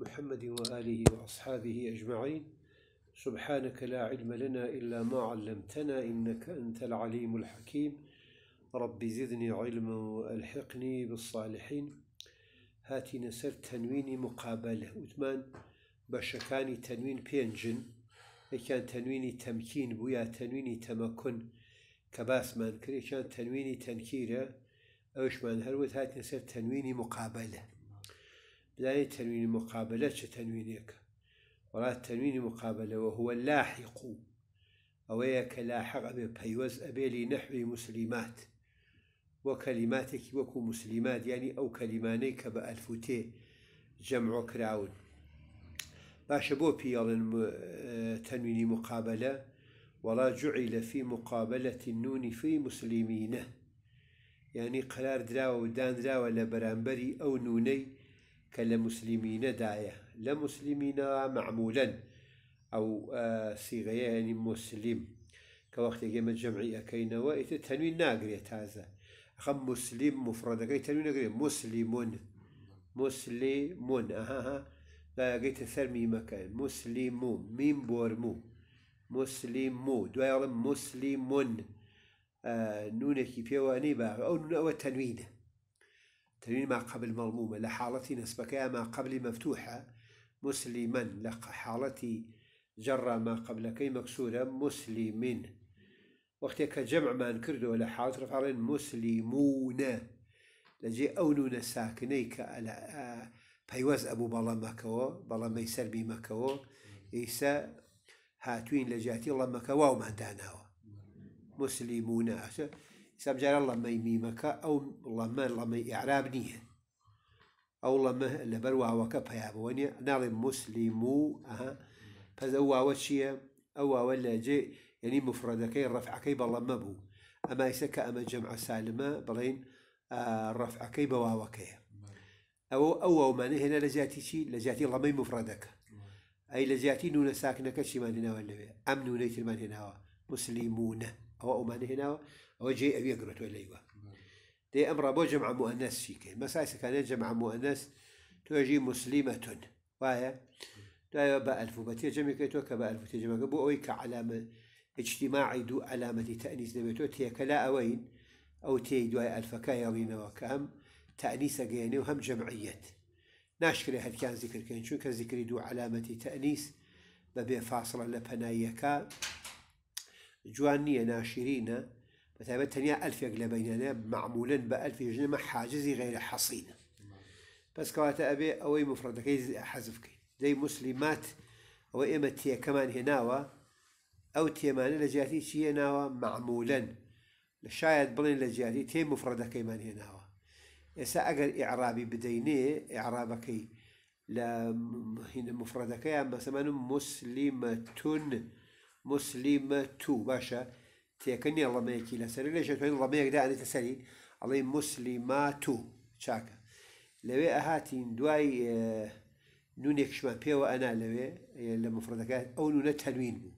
محمد وآله وأصحابه أجمعين سبحانك لا علم لنا إلا ما علمتنا إنك أنت العليم الحكيم رب زدني علما وألحقني بالصالحين هاتي نسر تنويني مقابلة أثمان بشكاني تنوين بينجن كان تنويني تمكين بويا تنويني تمكن كباسمان كان تنويني تنكيرة أوشمان هروت هاتي نسر تنويني مقابلة بداية تنوين مقابلة تنوينك ولا تنوين مقابلة وهو اللاحق أويك لاحق أبي بيوز أبي لنحو مسلمات وكلماتك وكو مسلمات يعني أو كلمانيك بألفوتي جمع كراون باش بو بيال آه، تنوين مقابلة ولا جعل في مقابلة النون في مسلمين يعني قرار دراو دان دراو لبرامبري أو نوني کە لە مسللیمینەدایە معمولا أو معمولەن آه، ئەو سیغەیە هەنی مسللیم کە وەختێک ئێمە جەمعی ئەەکەینەوە ئیتە تەنوین ناگرێت تازە ئەخەم مسللیم مفرەدەکەی تەنوی نەگرێت مسللیمون مسللیمون ئەها داگەیتە سەر میمەکە مسللیم و میم بۆرموو مسللیم و دوایڵم مسللیمون آه، نونێکی پێوانەی باغ ئەو نونەوە تنوين ما قبل مضمومة لحالتي نسبة ما قبل مفتوحة مسلما لحالتي جرة ما قبل كي مكسورة مسلم وقت كجمع ما نكردو لحالة رفع مسلمون لجي أو نون ساكني كألا پەیوەز آه، ئەبوو بەڵەمەکەوە بەڵەمەی سەربی مەکەوە هاتوين لجاتي الله جاتی وما واومانداناوە مسللیمونە حساب جار الله مي مكا أو الله ما الله ما إعراب نية أو الله ما اللي لبروا وكا بيابوني نال مسلمو أها فزوا وشيا أو ولا جي يعني كي مفردكي كي بالله ما بو أما يسكى أما جمع سالمة بلين آه بوا وكيا أو أو ما هنا لجاتي شي لجاتي الله ما مفردك أي لجاتي نون ساكنك شي ما هنا ولا أم نونيت ما هنا مسلمون أو ما هنا أو جي أو يقرت ولا يوا دي أمر أبو جمع مؤنث فيك مسايس كان جمع مؤنث توجي مسلمة وهي لا با ألف وبتي جمع كيتو كبا ألف تي جمع بو كعلامة اجتماعي دو علامة تأنيس نبيتو تي كلا أوين أو تي دو ألف وين وكام تأنيس جيني وهم جمعية ناشكر هل كان ذكر كان شو كذكري دو علامة تأنيث ببيع فاصلة لبنايكا جوانية ناشرينه مثلا تنيا ألف يقل بيننا معمولا بألف جنم حاجز غير حصين بس كواتا أبي أو أي مفردة كي حزفك زي مسلمات أو إما تيا كمان هي ناوة أو تيا مانا لجاتي شي ناوة معمولا شايد بلين لجاتي تيا مفردك كي مان هي ناوة إسا أقل إعرابي بديني إعرابك لا هنا مفردك كي مثلا مسلمة مسلمة باشا تێکە نیە ڵەمەیەکی لەسەر لێژە توێن ڵەمەیەکدا ئەێتە سەری ئەڵێ مسللیمات و چاکە لەوێ ئەهاتین دوای نونێکشمە پێوە ئەنا لەوێ لە مفرەکە ئەو نونە تەنوین بوو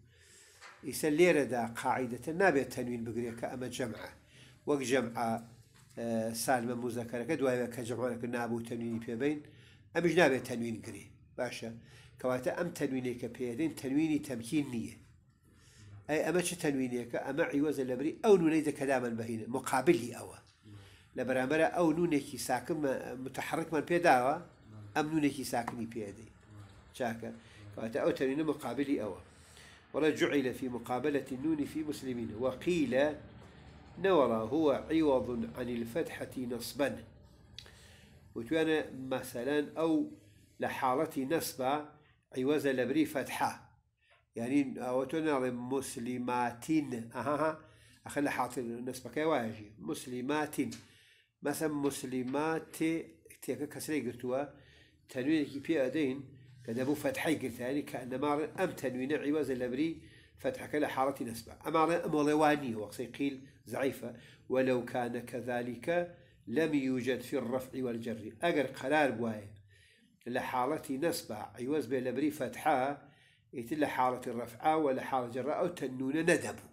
ئیسە لێرەدا قاعیدەتە نابێت تەنوین بگرێت کە ئەمە جەمع وەک جەمع سالمە موزەکەەکە دوایە کە جەمانەکە نابوو تەنوینی پێبین ئەمش نابێت تەنوین گری باشە کەواتە ئەم تەنوینێکە پێدەین تەنوینی تەمکین نییە أي أما شو تنوينيك أما عيوز لبري أو نوني كلام كلاما بهينا مقابلي أوه لبرامبرا أو نونيكي ساكن متحرك من بيداوا أم نونيكي ساكني بيدي شاكا فأتا أو تنوين مقابلي أوه ولا جعل في مقابلة النون في مسلمين وقيل نورا هو عوض عن الفتحة نصبا وتوانا مثلا أو لحالة نصبا عوز لبري فتحه يعني اوتنا مسلمات اها اخلي حاطين نسبة كي واجي مسلمات مثلا مسلمات تيك كسري قلتوا تنوين كي في ادين كدبو فتحي قلتها يعني كانما ام تنوين عوز الأبري فتح كلا حارة نسبة أما أمولواني هو قيل ضعيفة ولو كان كذلك لم يوجد في الرفع والجر أجر قرار بواي لحالة نسبة عوز بالأبري فتحها قلت له حارة الرفعة ولا حارة جراء أو تنون ندبوا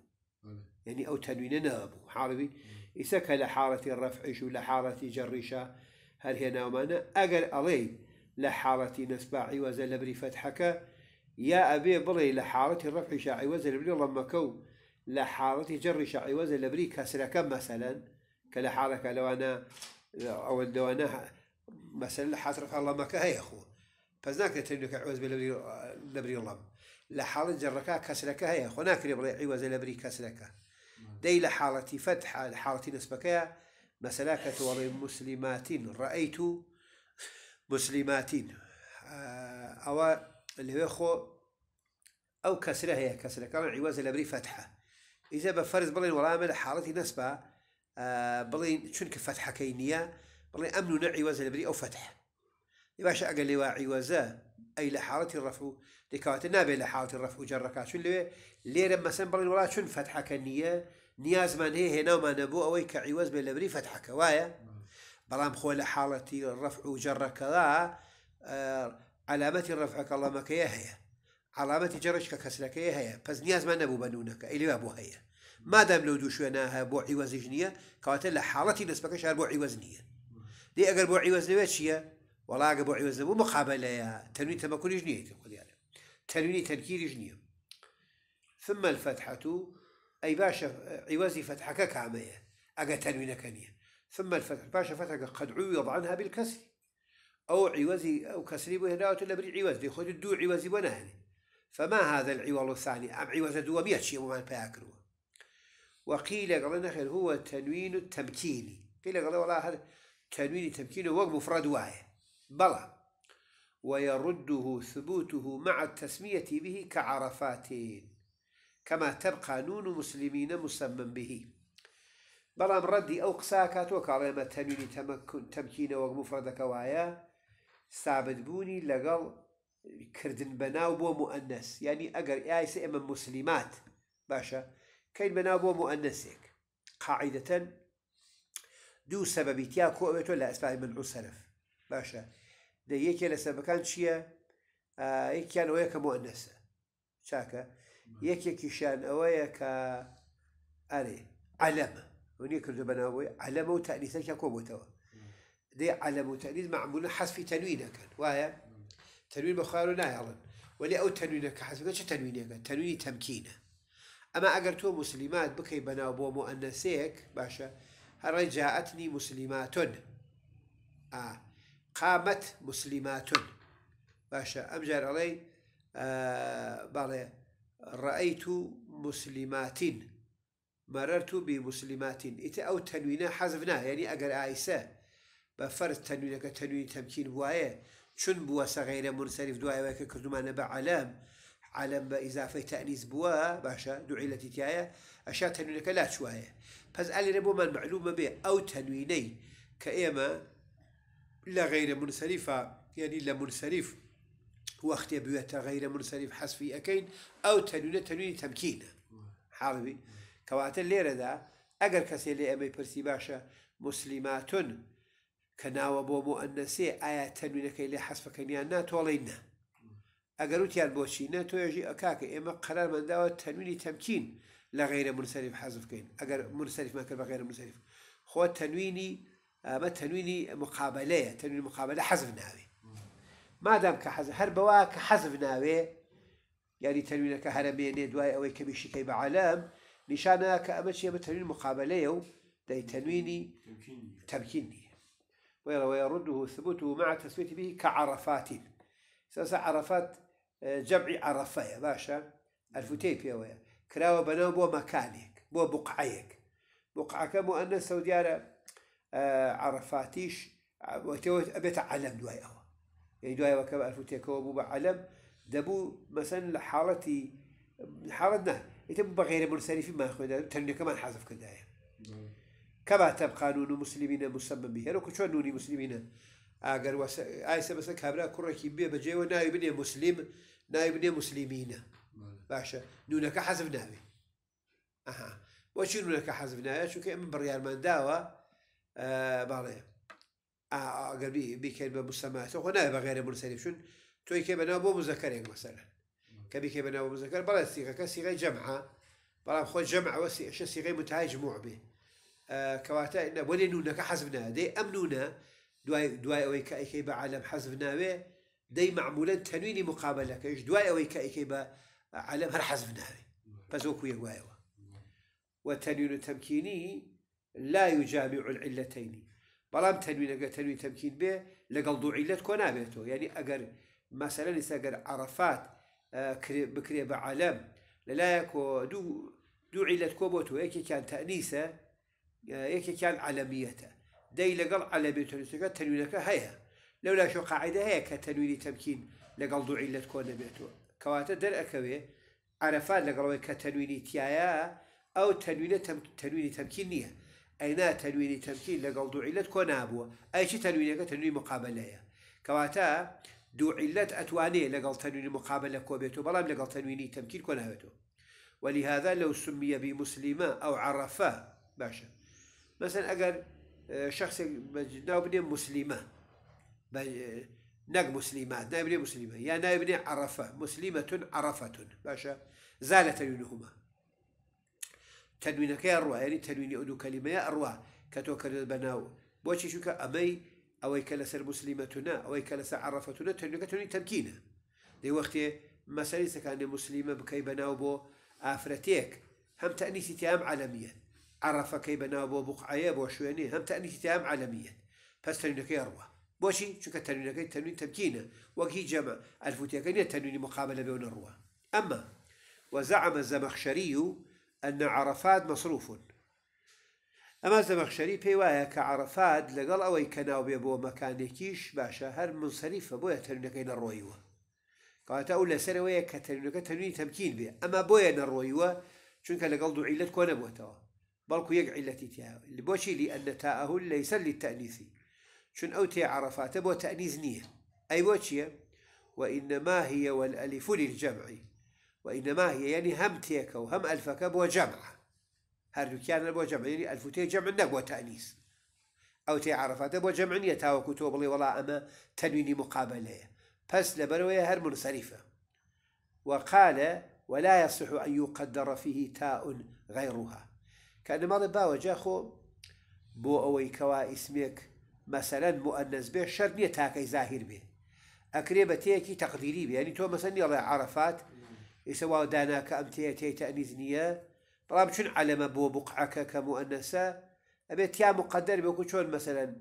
يعني أو تنوين نابوا حاربي يسكها لا حارة الرفعش ولا حارة جرشة هل هنا ومانا أقل ألي لحارة نسبع وزل بري فتحك يا أبي بري لحارة الرفع شا وزل بري رمكو لحارة جرشة وزل بري كسرك مثلا كلا لو أنا أو لو أنا مثلا لحارة رفع الله مكة هي أخوه فزناك تريدك عوز بلبري لبري وڵام لحالة جركا جەڕەکە هي خناك خۆ ناکرێ بڵێ عیوەزە لەبری کەسلەکە دەی لە حاڵەتی فەت حاڵەتی نسبەکەیە مەسەلا کە تووەڵێ مسللیماتین ڕئیت و مسللیماتین ئەوە لەوێ خۆ ئەو عوز لبري فتحة إذا بفرز بلين ولا بە حالة نسبة آه، بلين شنك فتحة كينية بلين أمن نعي وزن بڵێ أو و لباش أقل لواعي وزا أي لحالة الرفع لكوات النابي لحالة الرفع جركا شو اللي ليرة مثلا سنبر الولاد شن فتحة كنية نياز من هي هنا وما نبو أوي كعوز بلبري فتحة كوايا بلام خو لحالة الرفع جركا آه علامة الرفع كالله مكيا هي علامة جرشك ككسلك هي بس نياز ما نبو بنونك إلي أبو هي ما دام لو دوش أنا بو عوز جنية كوات لحالة نسبك شهر بو عوز نية دي أقل بو عوز نية وڵاگە بۆ مقابلة يا تنوين تمكن تەمەکولیش تقول خودیانە تنوين تنكير نییە ثم الفتحة أي باشا عوازي فتحك كامية أجا تنوين كنية ثم الفتح باشا فتحك قد عوض عنها بالكسر أو عوازي أو كسري لا تلا بري عوز دي خد الدو عوازي بناهني فما هذا العوال الثاني أم عوز دوامية شيء وما بياكلوا وقيل قال نخل هو تنوين التمكيني قيل قال والله هذا تنوين التمكيني هو مفرد واحد بلى ويرده ثبوته مع التسمية به كعرفات كما تبقى نون مسلمين مسمى به بلى مردي أو قساكات وكارمة تميني تمكين ومفردك وعيا ثابت بوني لقل كردن بناو بو مؤنس يعني أقر إيايس إما مسلمات باشا كين بناو بو مؤنسك قاعدة دو سبب تياكو أبتو لا أسباب من عسلف باشە دە یەکێ لە سەبەکان چییە یەکیان آه، ئەوەیە کە مۆنەسە چاکە یەکێکیشان نعم. ئەوەیە کە ئەرێ علەمە ونی کردو بەناوەی علەمە و تەنیسەکە نعم. کۆبتەوە دێ علەم و تەنیز معمولە حەسفی تەنوینەکەن وایە نعم. تەنوین بەخوار و نایڵن ولی ئەو تەنوینەکە حەسەکە چه تەنوینەکە تەنوینی تەمکینە ئەمە ئەگەر تۆ مسللیمات بکەی بەناو بۆ مۆ ئەنەسەیەک باشە هەڕێ جاعتنی مسللیماتۆن ئا آه. قامت مسلمات باشا أمجر علي آه بلى رأيت مسلمات مررت بمسلمات إتا أو تنوينة حذفناه يعني أجر عائسة بفرض تنوينة تنوين تمكين بواية شن بوا صغيرة منصرف دواية وكا كردمان بعلام علم بإضافة تأنيث بوا باشا دعي التي تيايا أشياء تنوينة لا شواية بس ألي ربو من معلومة به أو تنويني كإيما لا غير منسرفة يعني لا منسرف وقت بيوتا غير منسرف حسفي أكين أو تنوين تنوين تمكين حاضبي كواتا ليرة دا أقر كسي لي أمي برسي باشا مسلمات كناوة بو مؤنسي آية تنوين كي لي حسف كنيانا تولينا أجر تيان بوشينا تو يجي أكاك إما قرار من داوة تنوين تمكين لا غير منسرف حذف كين أقر منسرف ما كان غير منسرف خو تنويني ما تنويني مقابله تنويني مقابله حذف ناوي ما دام كحذف هر بوا كحذف ناوي يعني تنوينك هرمين دواي او كبيشي كي بعلام نشانا كامشي بتنوين مقابله داي تنويني تمكيني ويرده ثبوته مع تثبيت به كعرفات ساسا عرفات اه، جمع عرفة يا باشا الفتيب يا ويا كراوة بناو بو مكانك بو بقعيك بقعك مؤنث سودياره عرفاتيش وتوت أبيت علم دواي أوا يعني دواي وكم ألف تيكو بو بعلم دبو مثلا لحالتي حالتنا يتم بغير في ما يخوي تنو كمان حذف كدايا يعني. كما تب قانون مسلمين مسمى به لو كشون نوني مسلمين أجر وس عايز بس كابرا كره كبيرة بجاي ونايب بني مسلم نايب بني مسلمين باشا نونك حذف ناوي أها وشنو نونك حذف ناوي شو كأم بريال من داوا بله آه، آه، آه، بی به باڵێ ئاگەبی بیکەین بە مستەماتۆ خۆ نای بەغێرە منسەریفشون تۆی کێ بەناو بۆ مزەکەرێک مەسەر کە بیکە بەناو مزەکەر بەڵێ سیغەکە سیغی جەمعە بەڵام خۆ جەمعەوە شە سیغی متعاج موعبێ کەواتە نەبوونێ نونەکە حەزب نادێ ئەم نونە دوای دوای ئەوەی کە ئەیکەی بە عالم حەزب ناوێ دەی معمولەن تەنوینی مقابلەکەش دوای ئەوەی کە ئەیکەی بە عالم هەر حەزب ناوێ پەزۆکو یەگوایەوە وە تەنوین و تەمکینی لا يجامع العلتين بلام تنوين اگر تنوين تمكين به لقل دو علت كونا بيتو يعني اگر مثلا اگر عرفات آه، بكري بعلم للا يكو دو دو علت كو بوتو يكي كان تأنيسة آه، يكي كان علميته دي لقل علميته نسكا تنوينك لو لولا شو قاعدة هيا كتنوين تمكين لقل دو علت كونا بيتو كواتا در اكوي عرفات لقل كتنويني تيايا او تنوين تم تنوين تمكين ئەینا تەلوینی تەمکین لەگەڵ دوعیلت کۆ نابووە تنوين تەلوینەکە تەنوی مقابلة كواتا دو ئەتوانێت أتواني تەنوینی مقابلە مقابلة كوبيتو لەگەڵ تەنوینی تەمکین کۆ ناوێتەوە ولهذا لو سمي بمسلمة أو عرفة باشا مثلا أجر آه، شخص بني مسلمة آه، نق مسلمات نابني مسلمة يا يعني نابني عرفة مسلمة عرفة باشا زالت تنوينهما تدوين كي أروى يعني تدوين أدو كلمة أروى كتو كرد بناو بوشي شوكا كأمي أو يكلا المسلمة تنا أو يكلا سعرفتنا تدوين كتوني تمكينه دي وقت مسألة كان المسلمة بكي بناو بو أفرتيك هم تأني ستيام عالميا عرفة كي بناو بو بقعيا بو شويني هم تأني ستيام عالميا بس تدوين كي أروى بوشي شوكا كتدوين كي تدوين تمكينه وكي جمع الفوتيكين تدوين مقابلة بين الروى أما وزعم الزمخشري أن عرفات مصروف أما زمخشري بيوايا كعرفات لقل أوي كناو بيبو مكانكيش باشا هر منصريفة بويا إلى الرويوة قالت أولا سنوية كتنونكي تنوني تمكين بي أما بويا نرويوة شنك لقل دو علت كونا بوتوا بلكو يقع علتي تيها اللي بوشي لأن تاءه ليس للتأنيث شن أو تي عرفات بو تأنيث نية أي بوشي وإنما هي والألف للجمع وإنما هي يعني هم تيك وهم ألفك بو جمعة هر كان بو جمع يعني ألف تي جمع نبو تأنيس أو تي عرفات بو جمع يتاوكو توبلي ولا أما تنويني مقابلة بس لبروية هر منصرفة وقال ولا يصح أن يقدر فيه تاء غيرها كان ماضي باوجا خو بو أوي كوا اسمك مثلا مؤنث به شرط تاكي ظاهر به أكريبتيكي تقديري به يعني تو مثلا يلا عرفات يسوى دانا كأمتية تي تأنيث برام شن علم بو بقعك كمؤنثة أبي تيا مقدر بيكون شون مثلا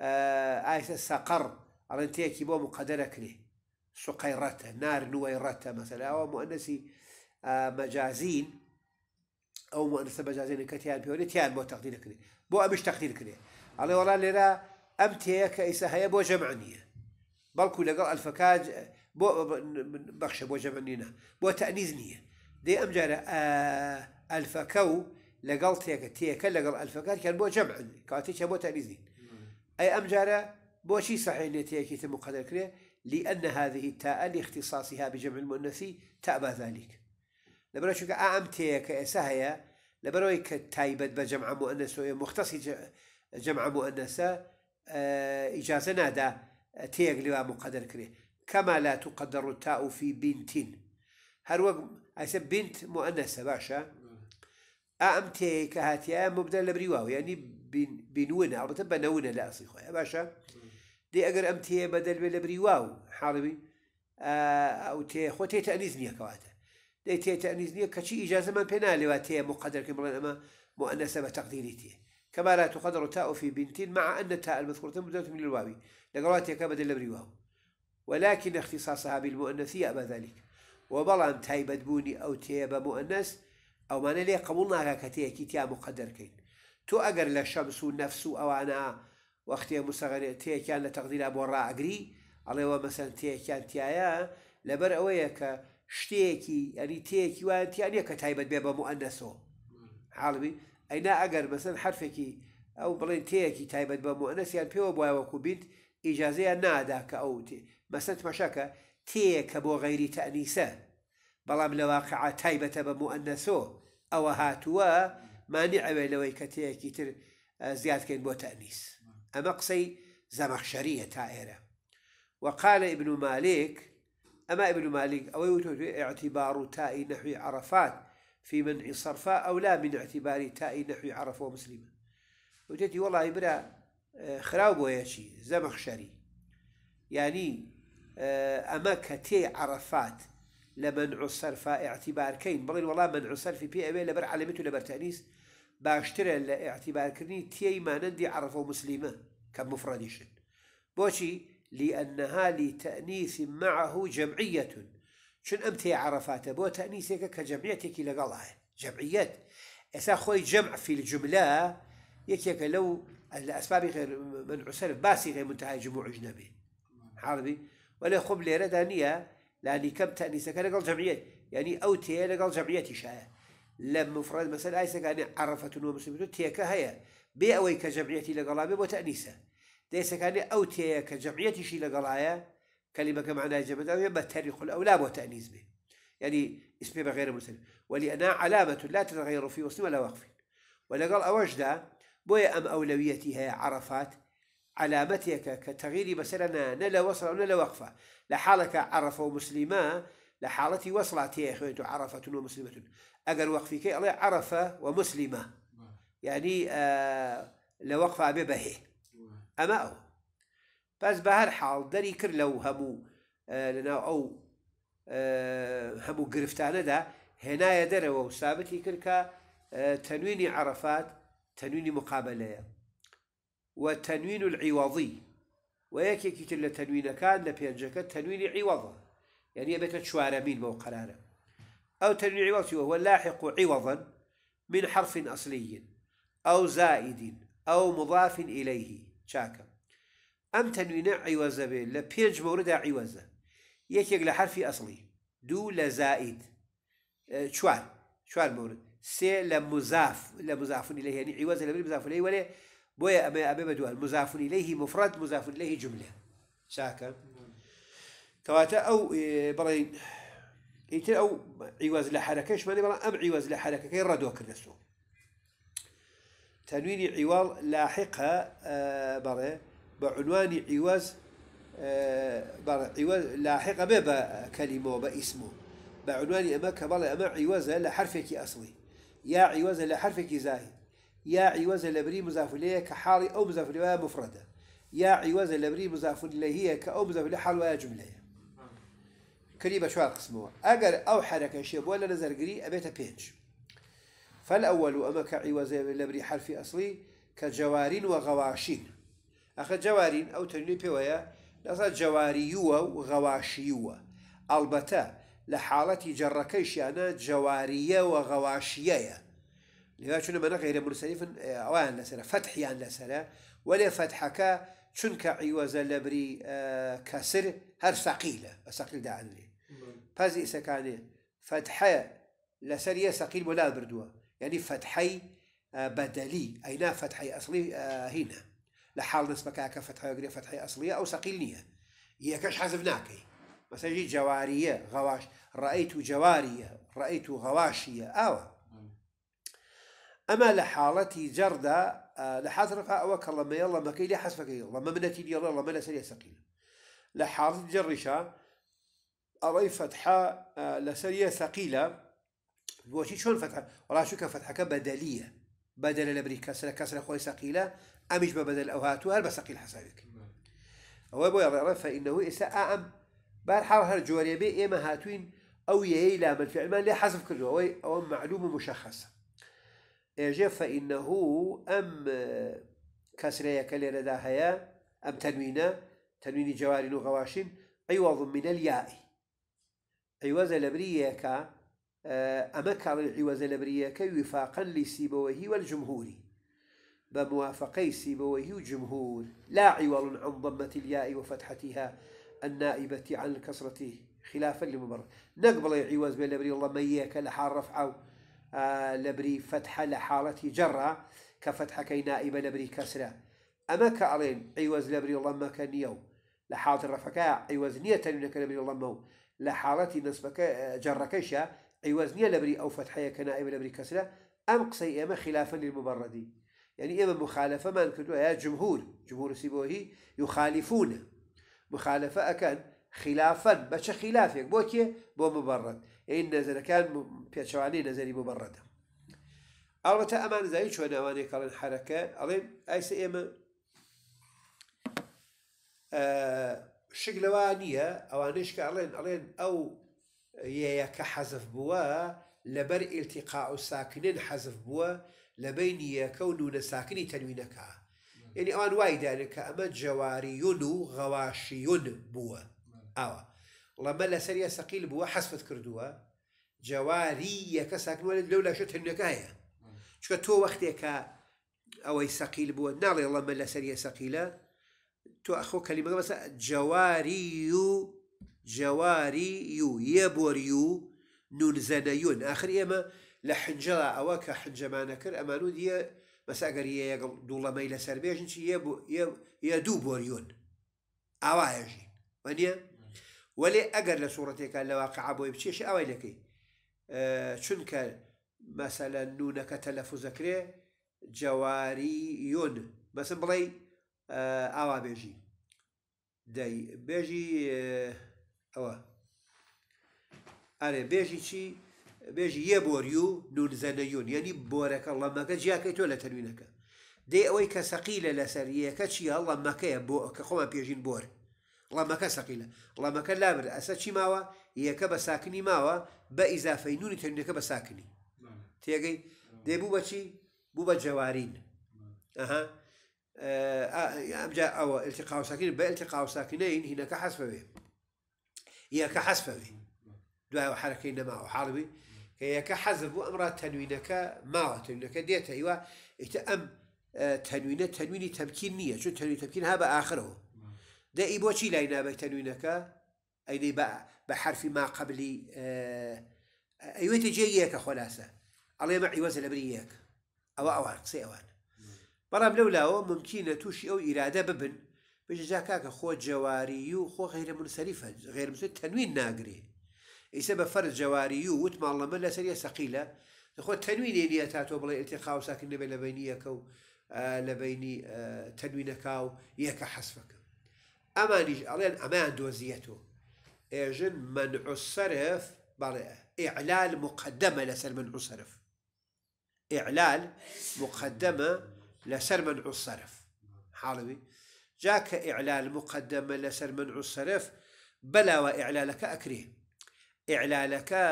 آه آية السقر كي كيبو مقدرة لي سقيرته نار نويرته مثلا أو مؤنسي آه مجازين أو مؤنثة مجازين كتيان بيوني تيان بو تقديرك لي بو أمش تقديرك لي على والله لنا أمتي كإسا هي بو جمعنية بلكو قال الفكاج بو بۆ بەخشە بۆ جەمەنینە بۆ تەنیز نییە دێ ئەم ألفا ئەلفەکە و لەگەڵ تێکە تێکە لەگەڵ بو تأنيز نية نعم. أي بۆ تەنیزین ئەی ئەم جارە بۆچی صحينيتيك مقدر قدر لأن هذه التاء لاختصاصها بجمع المؤنث تأبى ذلك لبروشك أعم تيك إسهيا إيه لبرويك تايبت بجمع مؤنث مختص جمع مؤنثة آه، إجازة نادا تيك لوا مقدر كريه كما لا تقدر التاء في بنت هل وق ئەسە بنت مؤنثة باشا ام تي كهاتيا مبدە لە يعني بنونا أو بنونا لا لە ئەسی باشا دي دی ئەگەر بدل بلبرواو بەدەلبێ أو تي خوتي تأنيزني ئەو تێ تي تأنيزني ئەنیز نییەکەواتە دەی تێتە ئەنیز نییە کەچی ئیجازەمان پێنا لێوا تێ مقدرکە بڵێن ئەمە كما لا تقدر تاء في بنت مع أن التاء المذكورة مبدلة من الواوي لقرات كبدل لبرواو ولكن اختصاصها بالمؤنثية أما ذلك وبلان تايبد بوني أو تيب مؤنث أو ما نلي قبولنا كتيا تيا مقدر كين تو أجر للشمس والنفس أو أنا وقتها مستغنية تيا كان لتقدير أبو الراء أجري عليه مثلا تيا كان تيايا لبر أويك شتيكي يعني تيكي وانت يعني كتايبد بيبا مؤنسو عالمي أين أجر مثلا حرفك أو بلين تيكي تايبد بيبا مؤنث يعني بيو بوا وكوبيد إجازة نادا كأوتي تي مەسەند تماشاکە تێکە بۆ غەیری تەنیسە بەڵام لە واقعە تایبەتە بە موەنەسۆ ئەوە هاتووە مانی ئەوێ لەوەی کە تەیەکی تر زیادکەین بۆ تەنیس ئەمە قسەی زەمەخشەریە تا ئێرە وقال ابن مالك أما ابن مالك أو اعتبار تاء نحو عرفات في منع صرفاء أو لا من اعتبار تاء نحو عرفة مسلما وجدي والله برا خراب ويشي زمخشري يعني آه، اما كتي عرفات لمنع الصرف اعتبار كين بغير والله منع في بي اوي لبر علمته لبر تانيس باشترى الاعتبار كني تي ما نندي عرفه مسلمه كمفردش بوشي لأنها لتأنيث معه جمعية شن أمتي عرفات بو تأنيثك كجمعيتك لقلها جمعيات إسا خوي جمع في الجملة يكيك لو الأسباب غير منع الصرف باسي غير منتهى جموع أجنبي عربي ولا خب ليرة دانية لاني كم تأنيسة كان قال جمعية يعني أو تيا قال جمعية شاء لم مفرد مثلا عيسى كان يعني عرفة ومسلمة تيكا هيا بي أوي كجمعية لقلابة وتأنيسة ديسا كان يعني أو تيا كجمعية شي لقلايا كلمة كمعنى جمعية يما تاريخ الأولاب وتأنيس به يعني اسمه غير مسلم ولأنا علامة لا تتغير في وصف ولا وقف ولا قال أوجدا بويا أم أولويتها عرفات علامتك كتغيير مثلا نلا وصل ونلا وقفة لحالك عرفة ومسلمة لحالتي وصلت يا إخوان عرفة ومسلمة أجر وقفك الله عرفة ومسلمة يعني آه لوقفة ببهي أما أو بس بهالحال دري كر لو همو آه، لنا أو آه همو قرفتان ده هنايا دره وثابتي كركا آه، تنويني عرفات تنويني مقابله وتنوين العوضي ويكي كتل التنوين كان لبينجك تنوين عوضا يعني يبيت مين مو قرارا أو تنوين عوضي وهو لاحق عوضا من حرف أصلي أو زائد أو مضاف إليه شاكا أم تنوين عوزة لبينج مورد عوزة يكيك لحرف أصلي دو لزائد أه، شوار شوار مورد سي لمزاف لمزاف إليه يعني عوزة مزاف إليه ولا بويا أما أما بدو المضاف إليه مفرد مضاف إليه جملة ساكن كواتا أو إيه، برين إنت أو عواز إيش ماني بلان أم عواز لحركة كي ردوا كرنسو تنوين عوال لاحقها آه، برا بعنوان عواز آه عواز لاحقة با كلمة اسمه بعنوان أما كبلا أما عوازها لحرفك أصلي يا عوازها لحرفك زاهي یا عیوەزە لەبری مزافلەیە کە حاڵی ئەو مزافلەیە مفرەدە یا عیوەزە لەبری مزافل لەهەیە کە ئەو مزافلە حڵواە جملەیە کری بە چوار قسمەوە ئەگەر ئەو حرەکەشێ بۆ لە نەزەرگری ئەبێتە پێنج فالأول وأما كعوزة لبري حرف أصلي كجوارين وغواشين أخا جوارين أو تنوي بيويا لصا جواريوة وغواشيوة البتا لحالة جركيش أنا جوارية وغواشية لذا شنو منا غير مرسلين فن آه، اوان لسرا فتحيان لسلا ولا فتحك چونك عوز لبري آه، كسر هر ثقيله ثقيل دا عني فازي سكاني فتحه لسلا ثقيل ولا بردوا يعني فتحي آه، بدلي اينا فتحي اصلي هنا لحال نسبة كاكا فتحي وقري فتحي اصليه او ثقيلنيه يكش حذفناكي مثلا جواريه غواش رايت جواريه رايت غواشيه اوه اما لحالتي جرده آه، لحات رفع اوك الله ما يلا ما كيلي حسفك الله ما منتي يلا الله ما لا سريع ثقيل جرشه أري فتحة آه، لسرية ثقيلة وشي شون فتحة ولا شو فتحة كبدلية بدل الأمريكا كسرة كسرة خوي ثقيلة أمش ببدل أو هاتو هل بثقيل حسابك هو يا يرى فإنه إساء أم بار حال هر بي إما هاتوين أو يهيلا من فعل ما لا حذف كله هو معلوم مشخص اجا فانه ام آه، كسرية كليرة دا هيا ام تنوينة تنوين جوار وغواشن عوض من الياء عوز لبريك آه، اما عوز لبريك وفاقا لسيبويه والجمهور بموافقي سيبويه والجمهور لا عوض عن ضمة الياء وفتحتها النائبة عن الكسرة خلافا لمبرر نقبل عوض بلبري الله ميك لحار رفعه آه، لبري فتحة لحالة جرة كفتحة كي نائبة لبري كسرة أما كأرين عيوز لبري الله ما كان كنيو لحالة الرفكاء عيوز نية تنونك لبري الله مو لحالة نسبك آه، جرة كيشة عيوز نية لبري أو فتحة كنائبة لبري كسرة أم قصي إما خلافا للمبردي يعني إما مخالفة ما نكتبه يا جمهور جمهور سيبوهي يخالفون مخالفة أكان خلافا بش خلافك بوكي بو مبرد این نظرەکان پیشوانی نظری مبڕەدە ئەڵەتە آمان زایی چۆ ناوانێک کاڵێن حرەکە ئەڵێن ایسیم آه، شغل وانیه. لەوە که ئەوانش کە او یه یک حذف کە لبر بووە لەبەر حذف و ساکنن حەزف کونون ساکنی تنوین که. نعم. یعنی يعني آن وای داره يعني که ئەمە جواریونو غواشیون غەواشیون بووە نعم. آه. الله بلا سريا سقيل بوا حسفت كردوا جواري كساك ولا لولا شت النكاية شو تو كا أو يسقيل بوا نال الله بلا سريا سقيلة تو أخو كلمة بس جواريو يو جواري يو يبور يو نون زنيون آخر يما لحنجرة أو كحنجة ما نكر أما نود يا بس أجر يا يقل دولا ميلا سربيا جنشي يبو يب يدوب وريون أواجي ونيا وەێ ئەگەر لە سوورەتێکە لە واقع بۆی بچێش ئەوەی لەکەی چونکە مەسەلە نونەکە تەلەفوزەکرێ جەواری یۆن بەسم بڵێ ئاوا بێژی دەی بێژی ئەوە ئەرێ بێژی چی بێژی یە بۆری و نونزەنە یۆن یعنی بۆرەکە ڵەمەکە جیاکەی تۆ لە تەنوینەکە دێ ئەوەی کە سەقیلە لەسەر یەکە چی هەڵە مەکەیە بۆ کە خۆمە پێژین بۆر ڕامەکە سەقیلە ڕامەکە لابر ئەسە چی ماوە یەکە بە ساکنی ماوە بە ئیزافەی نونی تەنونەکە بە ساکنی تێگەی نعم. دێبوو بەچی بوو بە جەوارین ئەها نعم. ئەمجا آه، آه، ئەوە التقاوساکین بە التقاوساکنەین هینەکە حەس بەوێ یەکە حەس بەوێ نعم. دوایەوە حرەکەی نەماوە حاڵبی کە یەکە حەزب بوو ئەمڕ تەنوینەکە ماوە تەنونەکە دێتە هیوا ئیتە ئەم آه، تەنوینە تەنوینی تەمکین نییە تمكينية شو تنوين تمكين هذا آخره دەئی بۆچی لای نابێت تەنوینەکە ئەینەی بە حرفی ما قبلی ئەیوێتی جێیەکە خۆلاسە ئەڵێ مە عیوەزە لەبری یەک ئەوە ئەوان قسە ئەوان بەڵام لەولاوە ممکنە تووشی ئەو ئیرادە ببن بژجا کاکە خۆ جەواری و خۆ غیرە منسەریفە غێرمزە تەنوین ناگرێ ئیسە بە فەر جەواری و وت ماڵەمە لەسەریە سەقیلە خۆ تەنوینێ نیە تا تۆ بڵێ ئەتی خاوساکن نەبێ لە بینی یەکە و لە بینی تەنوینەکە و یەکە حەسفەکە ئەمانیش ئەڵێن ئەمان دۆزیەتەوە ئێژن منعسەرف بەڵێ ئیعلال مقدمە لەسەر منعسەرف ئیعلال مقدمە لەسەر منعسەرف حاڵەوی جاکە ئیعلال مقدمە لەسەر منعسەرف بەلاوە ئیعلالەکە ئەکرێ ئیعلالەکە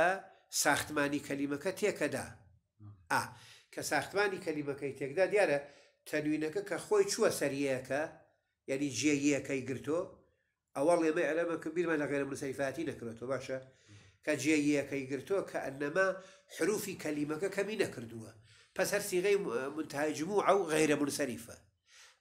ساختمانی کەلیمەکە تێکەدا ئا آه كساختماني كلمة تێکدا دیارە ديارة تنوينك كخوي شو سريك يعني جيه كي قرتو أول ما يعلم كبير ما غير من سيفاتي نكرتو باشا كجيه كي قرتو كأنما حروف كلمة كمي نكردوها بس هرسي غير منتهي جموع أو غير منصرفة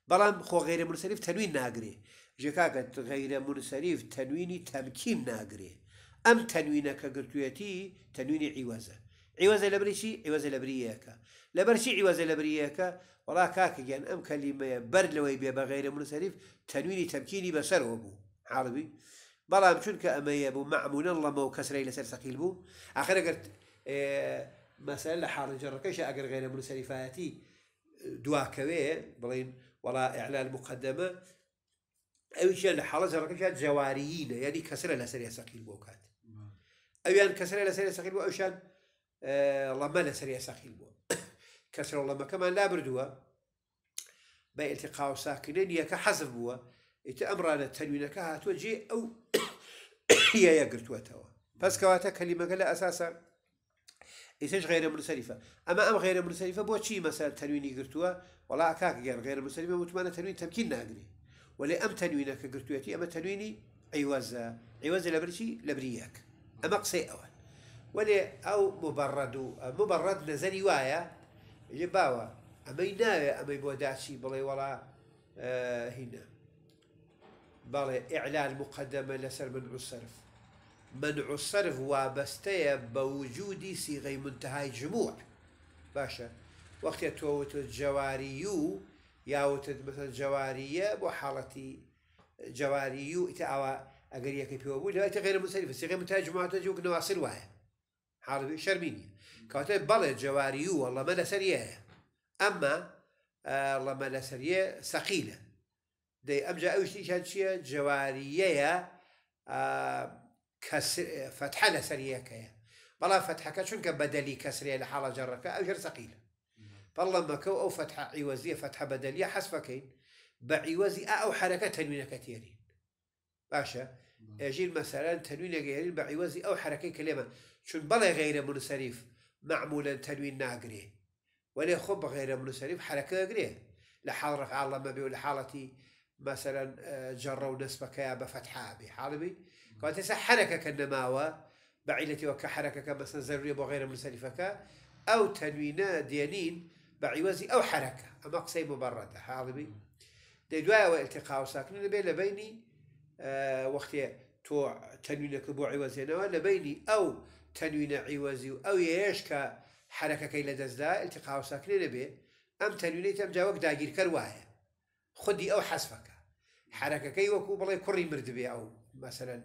بلام خو غير منصرف تنوين ناقري جكاكت غير منصرف تنويني تمكين ناقري أم تنوين كقرتويتي تنويني عوازة عوازة لبريشي عوازة لبريكا لبرشي عوازة لبريكا لبرشي عوازة لبريكا وڵا کاکە گیان ئەم کەلیمەیە بەر لەوەی بێ بە غیرە منسەریف تەنوینی تەمکینی بەسەرەوە بوو عڵبی بەڵام چونکە ئەمەیە بوو معمونە لەمە و کەسرەی لەسەر سەقیل بوو ئاخرەگەرت كوي لە ولا إعلان مقدمة منسەریفایەتی دواکەوێ بڵین وڵا ئەعلال جواريين يعني كسر إلى سر سقيل بو كات لەسەر نعم. سەقیل يعني كسر إلى سر سقيل بو سەقیل بۆ ئەوشان آه، لەمە لەسەر سقيل بو كسر الله ما كمان لا بردوا بالتقاء ساكنين يا كحذف بوا إت أمرنا تنوين كهات وجي أو يا يقرت وتوه بس كواتا كلمة لا أساسا إيش غير مرسلفة أما أم غير مرسلفة بوا شيء مثلا تنوين يقرتوا ولا أكاك يعني غير غير منسلفة متمنى تنوين تمكين ناقري ولا أم تنوين كقرتوا تي أما تنويني عوزة عوزة لبرشي لبرياك أما قصي أول ولا أو مبرد مبرد نزلي وايا لە باوا ئەمەی ناوێ ئەمەی بۆ داچی بڵێ وەڵا هینە بەڵێ اعلان مقدمە لسر من عوسرف من عوسرف وابەستەیە بە وجودی سیغەی منتهای جموع باشە وەختێ تۆوت جەواری و یاوتت مثل جەواریە بۆ حاڵەتی جەواری و ئیتە ئاوا ئەگەر یەکەی پێوە بوو لەوەتە غێرە مسەریف سیغی منتهای جموعتە جوک نواصل وایە حاڵ شەرمینی كاتب بلا جواريو والله ما لسريه أما آه، الله ما لسريه سقيلة دي أمجا أوش ليش هاد شيء جواريه آه، كسر فتحة لسريه كيا بلا فتحة كشون كبدلي كسريه لحالة جركة أوش ثقيلة فالله ما كو أو فتحة عوزية فتحة بدلية حسفكين بعوزي أو حركة تنوينة كثيرين باشا نعم. يجي مثلا تنوينة غير بعوزي او حركه كلمه شو بلا غير منصرف معمولا تنوين ناقري ولا خب غير منسرف حركة ناقري لحال رفع الله ما بيقول حالتي مثلا آه، جروا نسبك يا بفتحة بي حالبي قالت حركة كالنماوة بعيلتي وكحركة مثلا زرية وغير منسرفك أو تنوينا ديانين بعوزي أو حركة أما قصي مبردة حالبي دجوايا والتقاء ساكنين بين لبيني آه وقت تو تنوينك وزينة وزينا لبيني أو تەنوینە عیوەزی و ئەو هێش کە حرەکەەکەی لە دەستدا التقاو ساکنێ نەبێ ئەم تەنوینەی تەمجاوەک داگیرکە وایە خودی ئەو حەسفەکە حرەکەەکەی وەکو بڵێ کوڕی مردبێ ئەو مەسەرەن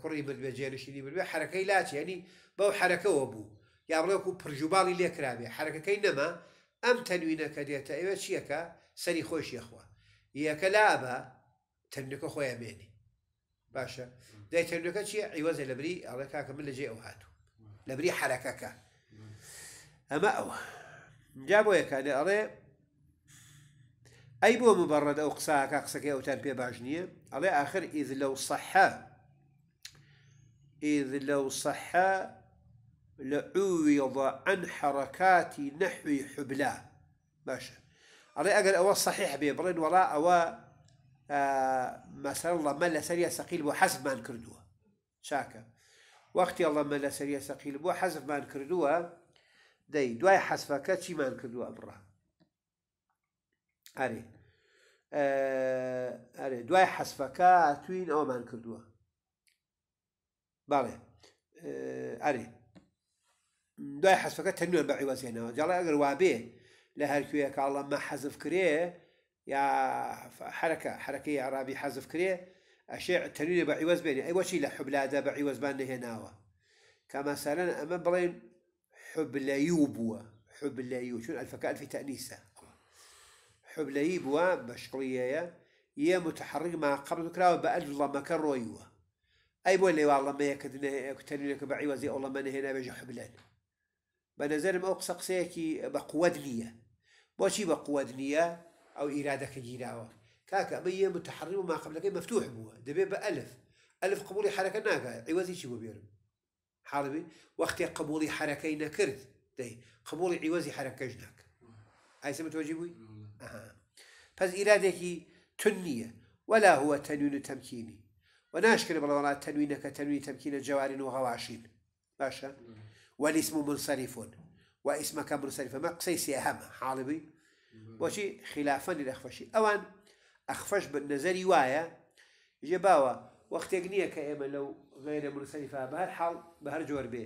کوڕی بێ جێنشینی بێ حرەکەی لاچیانی بەو حرەکەەوە بوو یا بڵێکو پرژوباڵی لێکرابێ حرەکەەکەی نەما ئەم تەنوینەکە دێتە ئێوە چیەکە سەری خۆشیەخوا یەکە لابە تەنەکە خۆیان بێنی باشە دايت لك شيء عوزة لبري هذا كاك من اللي جاءوا هاتوا لبري حركة كا أما أو جابوا هيك كان أري أي بو مبرد أو قصا كقصا كي أو تربية باجنية على آخر إذ لو صحة إذ لو صحة لعوض عن حركات نحو حبلاه باشا على اقل أو صحيح بيبرن وراء أو آه، مثلا الله ملا سريع سقيل بو حسب ما نكردوها شاكە وەختی سريع سقيل بو حسب ما نكردوه دي دواي دوای حەسفەکە ما نكردوه برا أري آه، أري دواي حەسفەکە توین أو ما نكردوه بالي آه، أري دواي تەنوێن بە عیوەزێنەوە يعني. جالا أقر وابێ لە هەرکوێ ما حەزف كريه يا حركه یا حرکە حرەکەی عرابی حەزف لا ئەشێ تەنوێ بە عیوەز بێنێ ئەی وەچی لە اما برين حب لا کامەسەرەن حب لا حبلەیو بووە الف كالف تانيسه حب لا حبلەیی بووە يا يا متحرك ما قبل کراوە بە الله ما كان ئەی اي بولي والله ما يكدنا عیوەزی ئەو لەمە نهێنا بێژە حبلەن بە نظرم ئەو بنزل ما اقصى قوت نییە بۆچی بە قوت نییە؟ أو إرادة كجيرة کاکە كاكا یە متحرم و قبل مفتوح بووە دەبێ بە ألف ألف قبولي حركة ناكا عیوەزی چی بۆ بێرم وقت قبولي حركة حرەکەی قبولي دەی قبولی عیوەزی أي سمت ئایسە نعم. أها فاز إرادة ئیرادێکی تنية ولا هو تنوين تمكيني وناش و ناشکرد تنوين تەنوینەکە تمكين الجوار وغواشين باشا نعم. والاسم منصرف واسمك منصرف ما قسيسي أهم حالبي بۆچی خلافا لەخفەشی ئەوان ئەخفەش بە نەزەری وایە ژێ باوە وەختێک نییە کە ئێمە لەو غیرە مرسەریفا بەر حڵ بە هەر جۆر بێ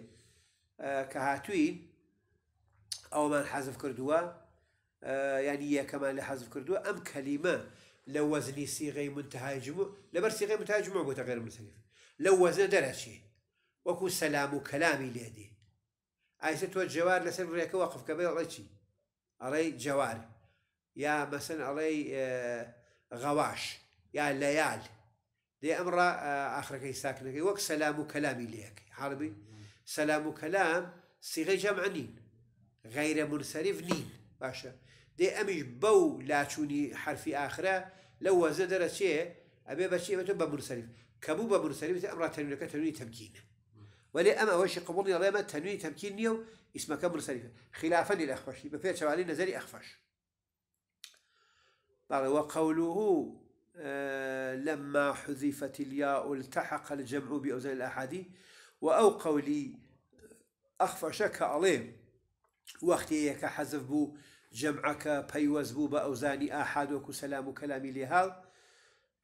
کە هاتوین ئەومان حەزف کردووە ینی یەکەمان لە حەزف کردووە ئەم کەلیمە لە وەزنی سیغی منتهاجم لەبەر سیغی منتهاجمە بۆتە غێر مسلیف لەو وەزنە دەرەچی وەکو سەسلام و کەلامی لێدی ئایسە تۆ جوار لەسەر ڕێکە وەقفکە بێ ڕێکی ئەڕێ جوار يا مثلا علي آه، غواش يا ليال دي امرأة اخر كي ساكنك وك سلام وكلامي ليك عربي سلام وكلام صيغه جمع نين غير منصرف نين باشا دي امش بو لا تشوني حرف اخره لو زدر شيء ابي بشي بتبقى منصرف كبو بمنصرف أمرأة تنوين تنوين تمكين ولي اما وش قبولي يا ما تنوين تمكين اسمه كم منصرف خلافا للاخفش بفيت شوالي نزلي اخفش طيب، وقوله آه، لما حذفت الياء التحق الجمع بأوزان الأحاديث وأو قولي أخفشك عليه وقتی که حذف بو جمعك بيوز بو بأوزان اوزانی احد كلامي سلام لهال